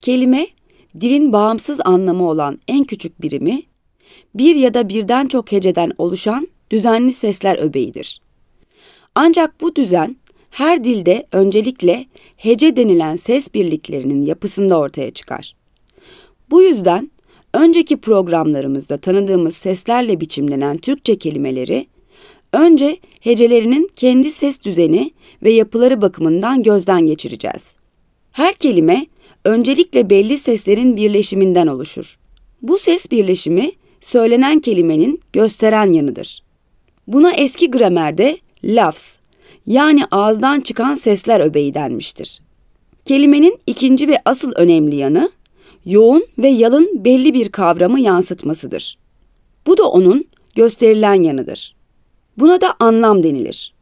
Kelime, dilin bağımsız anlamı olan en küçük birimi, bir ya da birden çok heceden oluşan düzenli sesler öbeğidir. Ancak bu düzen her dilde öncelikle hece denilen ses birliklerinin yapısında ortaya çıkar. Bu yüzden önceki programlarımızda tanıdığımız seslerle biçimlenen Türkçe kelimeleri önce hecelerinin kendi ses düzeni ve yapıları bakımından gözden geçireceğiz. Her kelime öncelikle belli seslerin birleşiminden oluşur. Bu ses birleşimi söylenen kelimenin gösteren yanıdır. Buna eski gramerde lafz yani ağızdan çıkan sesler öbeği denmiştir. Kelimenin ikinci ve asıl önemli yanı yoğun ve yalın belli bir kavramı yansıtmasıdır. Bu da onun gösterilen yanıdır. Buna da anlam denilir.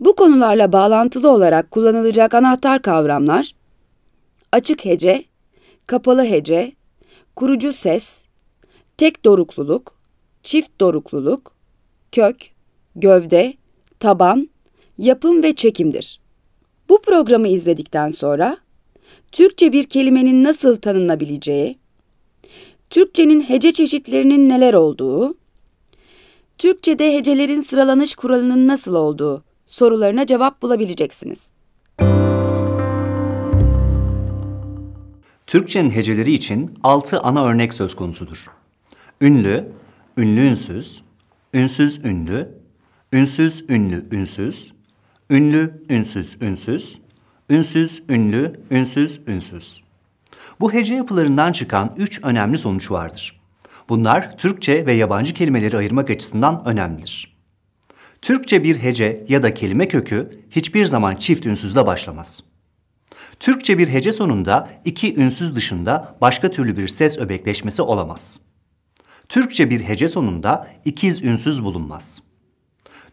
Bu konularla bağlantılı olarak kullanılacak anahtar kavramlar açık hece, kapalı hece, kurucu ses, tek dorukluluk, çift dorukluluk, kök, gövde, taban, yapım ve çekimdir. Bu programı izledikten sonra Türkçe bir kelimenin nasıl tanınabileceği, Türkçenin hece çeşitlerinin neler olduğu, Türkçede hecelerin sıralanış kuralının nasıl olduğu sorularına cevap bulabileceksiniz. Türkçenin heceleri için altı ana örnek söz konusudur. Ünlü, ünlü ünsüz, ünsüz ünlü, ünsüz ünlü ünsüz, ünlü ünsüz ünsüz, ünsüz ünlü ünsüz ünsüz. Bu hece yapılarından çıkan üç önemli sonuç vardır. Bunlar Türkçe ve yabancı kelimeleri ayırmak açısından önemlidir. Türkçe bir hece ya da kelime kökü hiçbir zaman çift ünsüzle başlamaz. Türkçe bir hece sonunda iki ünsüz dışında başka türlü bir ses öbekleşmesi olamaz. Türkçe bir hece sonunda ikiz ünsüz bulunmaz.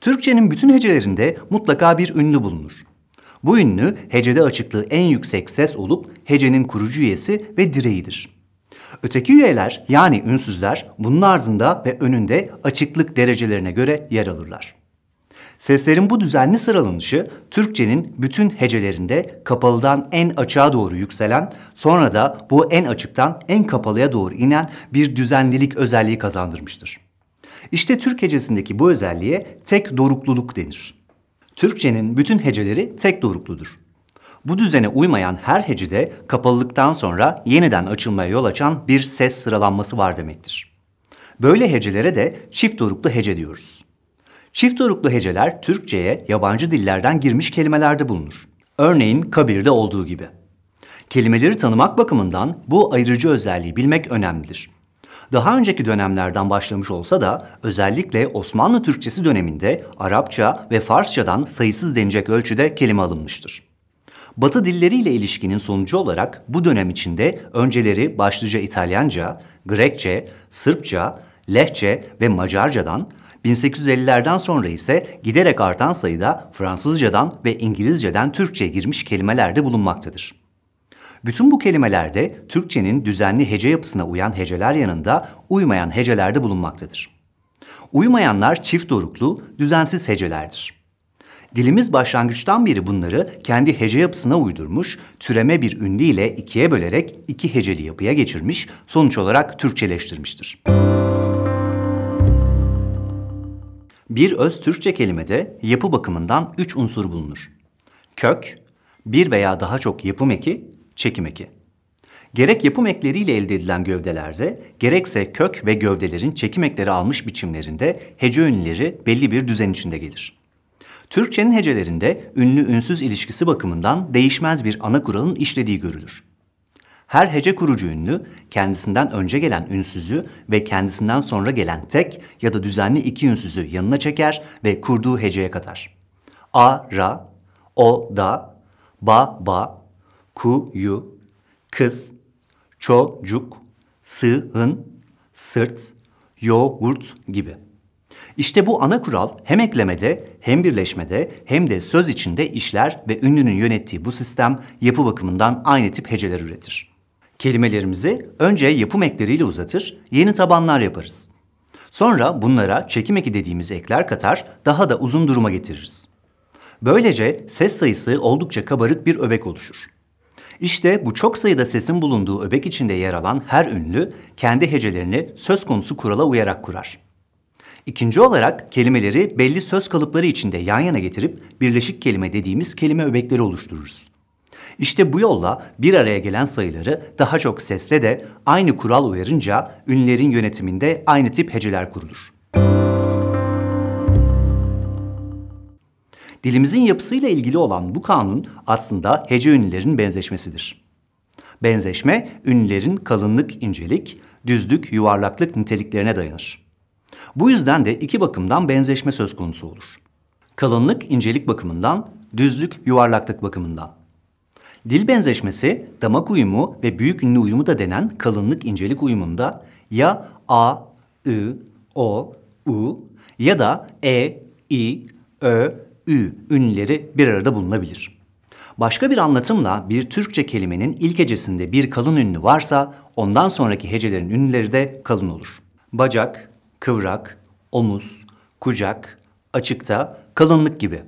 Türkçenin bütün hecelerinde mutlaka bir ünlü bulunur. Bu ünlü hecede açıklığı en yüksek ses olup hecenin kurucu üyesi ve direğidir. Öteki üyeler yani ünsüzler bunun ardında ve önünde açıklık derecelerine göre yer alırlar. Seslerin bu düzenli sıralanışı Türkçenin bütün hecelerinde kapalıdan en açığa doğru yükselen, sonra da bu en açıktan en kapalıya doğru inen bir düzenlilik özelliği kazandırmıştır. İşte Türk hecesindeki bu özelliğe tek dorukluluk denir. Türkçenin bütün heceleri tek dorukludur. Bu düzene uymayan her hecede kapalılıktan sonra yeniden açılmaya yol açan bir ses sıralanması var demektir. Böyle hecelere de çift doruklu hece diyoruz. Çift uruklu heceler Türkçe'ye yabancı dillerden girmiş kelimelerde bulunur. Örneğin kabirde olduğu gibi. Kelimeleri tanımak bakımından bu ayırıcı özelliği bilmek önemlidir. Daha önceki dönemlerden başlamış olsa da özellikle Osmanlı Türkçesi döneminde Arapça ve Farsçadan sayısız denecek ölçüde kelime alınmıştır. Batı dilleriyle ilişkinin sonucu olarak bu dönem içinde önceleri başlıca İtalyanca, Grekçe, Sırpça, Lehçe ve Macarcadan 1850'lerden sonra ise giderek artan sayıda Fransızcadan ve İngilizceden Türkçe'ye girmiş kelimeler de bulunmaktadır. Bütün bu kelimelerde Türkçenin düzenli hece yapısına uyan heceler yanında uymayan heceler de bulunmaktadır. Uymayanlar çift doruklu, düzensiz hecelerdir. Dilimiz başlangıçtan beri bunları kendi hece yapısına uydurmuş, türeme bir ünlü ile ikiye bölerek iki heceli yapıya geçirmiş, sonuç olarak Türkçeleştirmiştir. Müzik bir öz Türkçe kelimede yapı bakımından üç unsur bulunur. Kök, bir veya daha çok yapım eki, çekim eki. Gerek yapım ekleriyle elde edilen gövdelerde, gerekse kök ve gövdelerin çekim ekleri almış biçimlerinde hece ünlüleri belli bir düzen içinde gelir. Türkçenin hecelerinde ünlü-ünsüz ilişkisi bakımından değişmez bir ana kuralın işlediği görülür. Her hece kurucu ünlü, kendisinden önce gelen ünsüzü ve kendisinden sonra gelen tek ya da düzenli iki ünsüzü yanına çeker ve kurduğu heceye katar. A, ra, o, da, ba, ba, ku, yu, kız, çocuk, sığın, sırt, yoğurt gibi. İşte bu ana kural hem eklemede hem birleşmede hem de söz içinde işler ve ünlünün yönettiği bu sistem yapı bakımından aynı tip heceler üretir. Kelimelerimizi önce yapım ekleriyle uzatır, yeni tabanlar yaparız. Sonra bunlara çekim eki dediğimiz ekler katar, daha da uzun duruma getiririz. Böylece ses sayısı oldukça kabarık bir öbek oluşur. İşte bu çok sayıda sesin bulunduğu öbek içinde yer alan her ünlü kendi hecelerini söz konusu kurala uyarak kurar. İkinci olarak kelimeleri belli söz kalıpları içinde yan yana getirip birleşik kelime dediğimiz kelime öbekleri oluştururuz. İşte bu yolla bir araya gelen sayıları daha çok sesle de aynı kural uyarınca ünlerin yönetiminde aynı tip heceler kurulur. Dilimizin yapısıyla ilgili olan bu kanun aslında hece ünlülerin benzeşmesidir. Benzeşme, ünlülerin kalınlık, incelik, düzlük, yuvarlaklık niteliklerine dayanır. Bu yüzden de iki bakımdan benzeşme söz konusu olur. Kalınlık, incelik bakımından, düzlük, yuvarlaklık bakımından. Dil benzeşmesi, damak uyumu ve büyük ünlü uyumu da denen kalınlık incelik uyumunda ya a, i, o, u ya da e, i, ö, ü ünleri bir arada bulunabilir. Başka bir anlatımla bir Türkçe kelimenin ilk hecesinde bir kalın ünlü varsa ondan sonraki hecelerin ünlüleri de kalın olur. Bacak, kıvrak, omuz, kucak, açıkta, kalınlık gibi.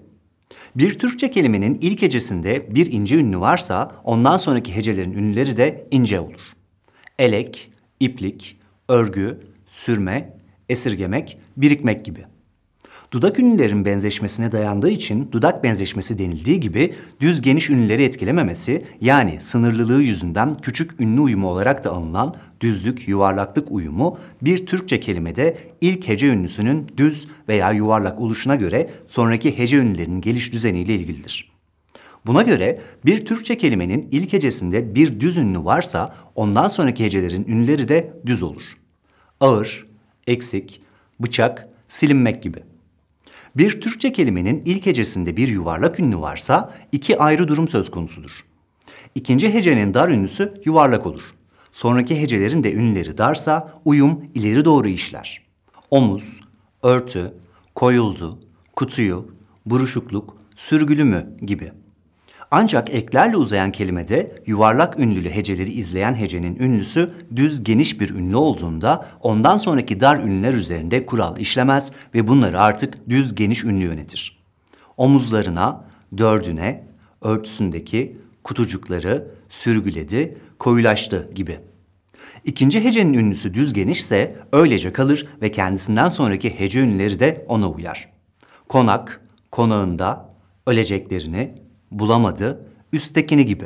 Bir Türkçe kelimenin ilk hecesinde bir ince ünlü varsa ondan sonraki hecelerin ünlüleri de ince olur. Elek, iplik, örgü, sürme, esirgemek, birikmek gibi. Dudak ünlülerin benzeşmesine dayandığı için dudak benzeşmesi denildiği gibi düz geniş ünlüleri etkilememesi yani sınırlılığı yüzünden küçük ünlü uyumu olarak da anılan düzlük yuvarlaklık uyumu bir Türkçe kelimede ilk hece ünlüsünün düz veya yuvarlak oluşuna göre sonraki hece ünlülerinin geliş düzeniyle ilgilidir. Buna göre bir Türkçe kelimenin ilk hecesinde bir düz ünlü varsa ondan sonraki hecelerin ünlüleri de düz olur. Ağır, eksik, bıçak, silinmek gibi. Bir Türkçe kelimenin ilk hecesinde bir yuvarlak ünlü varsa iki ayrı durum söz konusudur. İkinci hecenin dar ünlüsü yuvarlak olur. Sonraki hecelerin de ünlüleri darsa uyum ileri doğru işler. Omuz, örtü, koyuldu, kutuyu, buruşukluk, sürgülü mü gibi. Ancak eklerle uzayan kelimede yuvarlak ünlülü heceleri izleyen hecenin ünlüsü düz geniş bir ünlü olduğunda ondan sonraki dar ünlüler üzerinde kural işlemez ve bunları artık düz geniş ünlü yönetir. Omuzlarına, dördüne, örtüsündeki kutucukları sürgüledi, koyulaştı gibi. İkinci hecenin ünlüsü düz genişse öylece kalır ve kendisinden sonraki hece ünlüleri de ona uyar. Konak, konağında, öleceklerini, bulamadı, üsttekini gibi.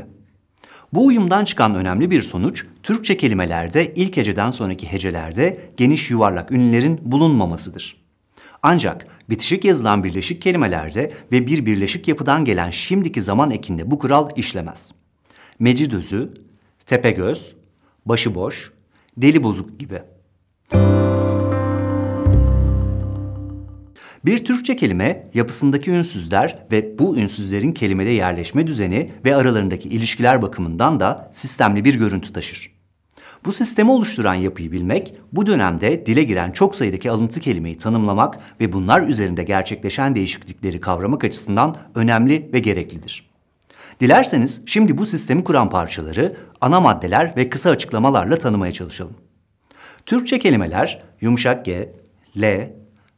Bu uyumdan çıkan önemli bir sonuç, Türkçe kelimelerde ilk heceden sonraki hecelerde geniş yuvarlak ünlülerin bulunmamasıdır. Ancak bitişik yazılan birleşik kelimelerde ve bir birleşik yapıdan gelen şimdiki zaman ekinde bu kural işlemez. Mecidözü, tepegöz, başıboş, deli bozuk gibi. Müzik Bir Türkçe kelime yapısındaki ünsüzler ve bu ünsüzlerin kelimede yerleşme düzeni ve aralarındaki ilişkiler bakımından da sistemli bir görüntü taşır. Bu sistemi oluşturan yapıyı bilmek, bu dönemde dile giren çok sayıdaki alıntı kelimeyi tanımlamak ve bunlar üzerinde gerçekleşen değişiklikleri kavramak açısından önemli ve gereklidir. Dilerseniz şimdi bu sistemi kuran parçaları ana maddeler ve kısa açıklamalarla tanımaya çalışalım. Türkçe kelimeler yumuşak G, L,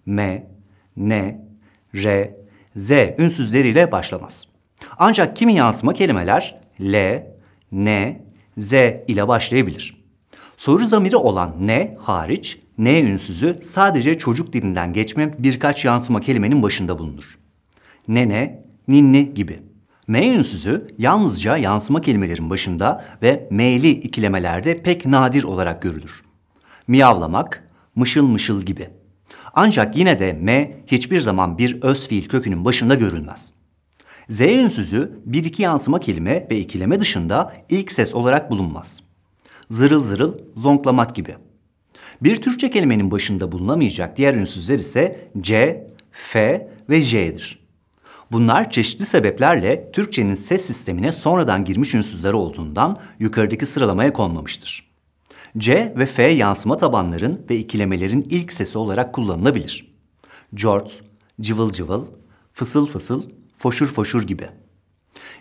M, N, R, Z ünsüzleriyle başlamaz. Ancak kimi yansıma kelimeler L, N, Z ile başlayabilir. Soru zamiri olan N hariç N ünsüzü sadece çocuk dilinden geçme birkaç yansıma kelimenin başında bulunur. Nene, ninni gibi. M ünsüzü yalnızca yansıma kelimelerin başında ve M'li ikilemelerde pek nadir olarak görülür. Miyavlamak, mışıl mışıl gibi. Ancak yine de m hiçbir zaman bir öz fiil kökünün başında görülmez. Z ünsüzü bir iki yansıma kelime ve ikileme dışında ilk ses olarak bulunmaz. Zırıl zırıl, zonklamak gibi. Bir Türkçe kelimenin başında bulunamayacak diğer ünsüzler ise C, F ve J'dir. Bunlar çeşitli sebeplerle Türkçenin ses sistemine sonradan girmiş ünsüzler olduğundan yukarıdaki sıralamaya konmamıştır. C ve F yansıma tabanların ve ikilemelerin ilk sesi olarak kullanılabilir. Cort, cıvıl cıvıl, fısıl fısıl, foşur foşur gibi.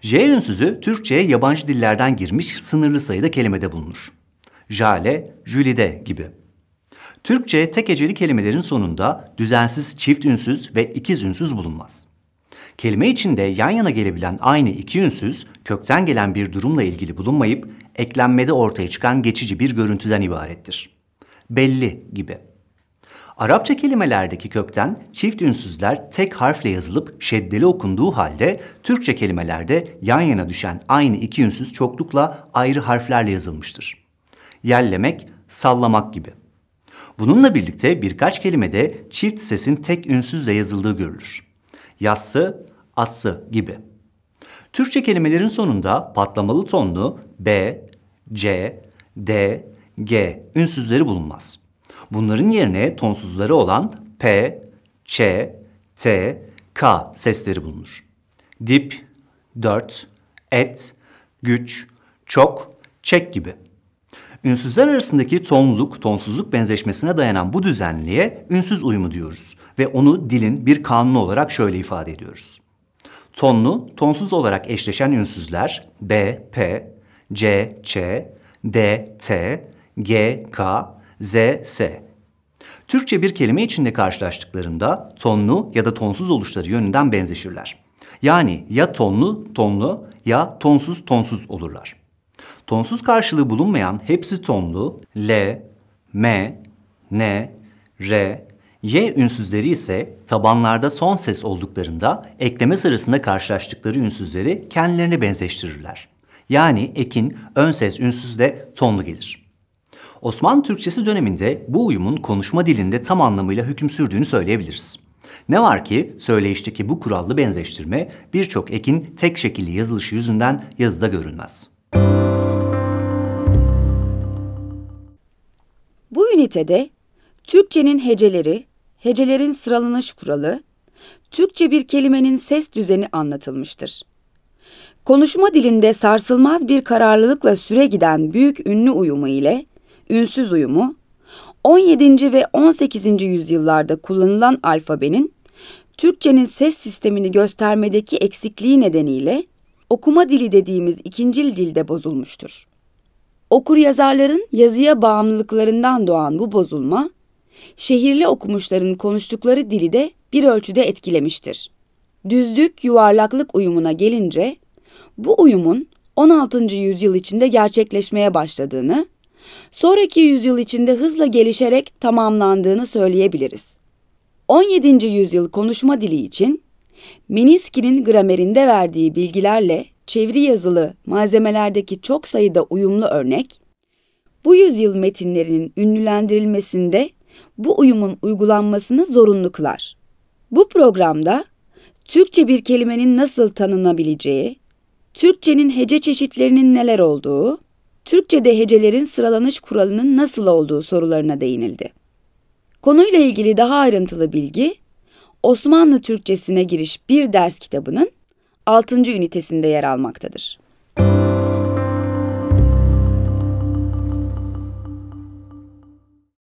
J ünsüzü Türkçe'ye yabancı dillerden girmiş sınırlı sayıda kelimede bulunur. Jale, jülide gibi. Türkçe tek eceli kelimelerin sonunda düzensiz çift ünsüz ve ikiz ünsüz bulunmaz. Kelime içinde yan yana gelebilen aynı iki ünsüz kökten gelen bir durumla ilgili bulunmayıp eklenmede ortaya çıkan geçici bir görüntüden ibarettir. Belli gibi. Arapça kelimelerdeki kökten çift ünsüzler tek harfle yazılıp şeddeli okunduğu halde Türkçe kelimelerde yan yana düşen aynı iki ünsüz çoklukla ayrı harflerle yazılmıştır. Yellemek, sallamak gibi. Bununla birlikte birkaç kelimede çift sesin tek ünsüzle yazıldığı görülür. Yassı, assı gibi. Türkçe kelimelerin sonunda patlamalı tonlu b, C, D, G ünsüzleri bulunmaz. Bunların yerine tonsuzları olan P, Ç, T, K sesleri bulunur. Dip, dört, et, güç, çok, çek gibi. Ünsüzler arasındaki tonluluk, tonsuzluk benzeşmesine dayanan bu düzenliğe ünsüz uyumu diyoruz ve onu dilin bir kanunu olarak şöyle ifade ediyoruz. Tonlu, tonsuz olarak eşleşen ünsüzler B, P, C, Ç, D, T, G, K, Z, S. Türkçe bir kelime içinde karşılaştıklarında tonlu ya da tonsuz oluşları yönünden benzeşirler. Yani ya tonlu tonlu ya tonsuz tonsuz olurlar. Tonsuz karşılığı bulunmayan hepsi tonlu L, M, N, R, Y ünsüzleri ise tabanlarda son ses olduklarında ekleme sırasında karşılaştıkları ünsüzleri kendilerine benzeştirirler. Yani ekin ön ses ünsüz de tonlu gelir. Osmanlı Türkçesi döneminde bu uyumun konuşma dilinde tam anlamıyla hüküm sürdüğünü söyleyebiliriz. Ne var ki söyleyişteki bu kurallı benzeştirme birçok ekin tek şekilli yazılışı yüzünden yazıda görünmez. Bu ünitede Türkçenin heceleri, hecelerin sıralanış kuralı, Türkçe bir kelimenin ses düzeni anlatılmıştır. Konuşma dilinde sarsılmaz bir kararlılıkla süre giden büyük ünlü uyumu ile ünsüz uyumu, 17. ve 18. yüzyıllarda kullanılan alfabenin Türkçenin ses sistemini göstermedeki eksikliği nedeniyle okuma dili dediğimiz ikincil dilde bozulmuştur. Okur yazarların yazıya bağımlılıklarından doğan bu bozulma, şehirli okumuşların konuştukları dili de bir ölçüde etkilemiştir. Düzlük yuvarlaklık uyumuna gelince bu uyumun 16. yüzyıl içinde gerçekleşmeye başladığını, sonraki yüzyıl içinde hızla gelişerek tamamlandığını söyleyebiliriz. 17. yüzyıl konuşma dili için Miniski'nin gramerinde verdiği bilgilerle çeviri yazılı malzemelerdeki çok sayıda uyumlu örnek, bu yüzyıl metinlerinin ünlülendirilmesinde bu uyumun uygulanmasını zorunlu kılar. Bu programda Türkçe bir kelimenin nasıl tanınabileceği, Türkçenin hece çeşitlerinin neler olduğu, Türkçe'de hecelerin sıralanış kuralının nasıl olduğu sorularına değinildi. Konuyla ilgili daha ayrıntılı bilgi, Osmanlı Türkçesine giriş bir ders kitabının 6. ünitesinde yer almaktadır.